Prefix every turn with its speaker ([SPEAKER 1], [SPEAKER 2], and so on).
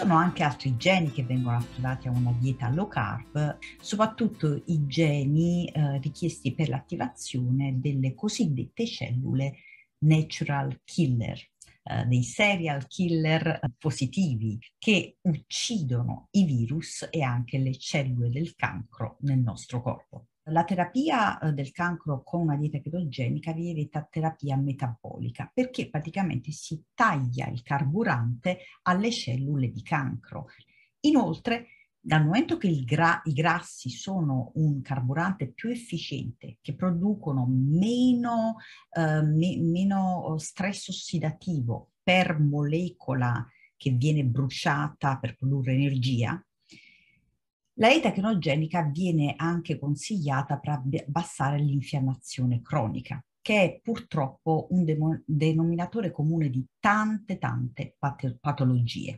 [SPEAKER 1] sono anche altri geni che vengono attivati a una dieta low carb, soprattutto i geni eh, richiesti per l'attivazione delle cosiddette cellule natural killer, eh, dei serial killer eh, positivi che uccidono i virus e anche le cellule del cancro nel nostro corpo. La terapia eh, del cancro con una dieta chetogenica detta terapia metabolica perché praticamente si taglia il carburante alle cellule di cancro. Inoltre, dal momento che gra i grassi sono un carburante più efficiente, che producono meno, eh, me meno oh, stress ossidativo per molecola che viene bruciata per produrre energia, la dieta chenogenica viene anche consigliata per abbassare l'infiammazione cronica, che è purtroppo un denominatore comune di tante, tante patologie.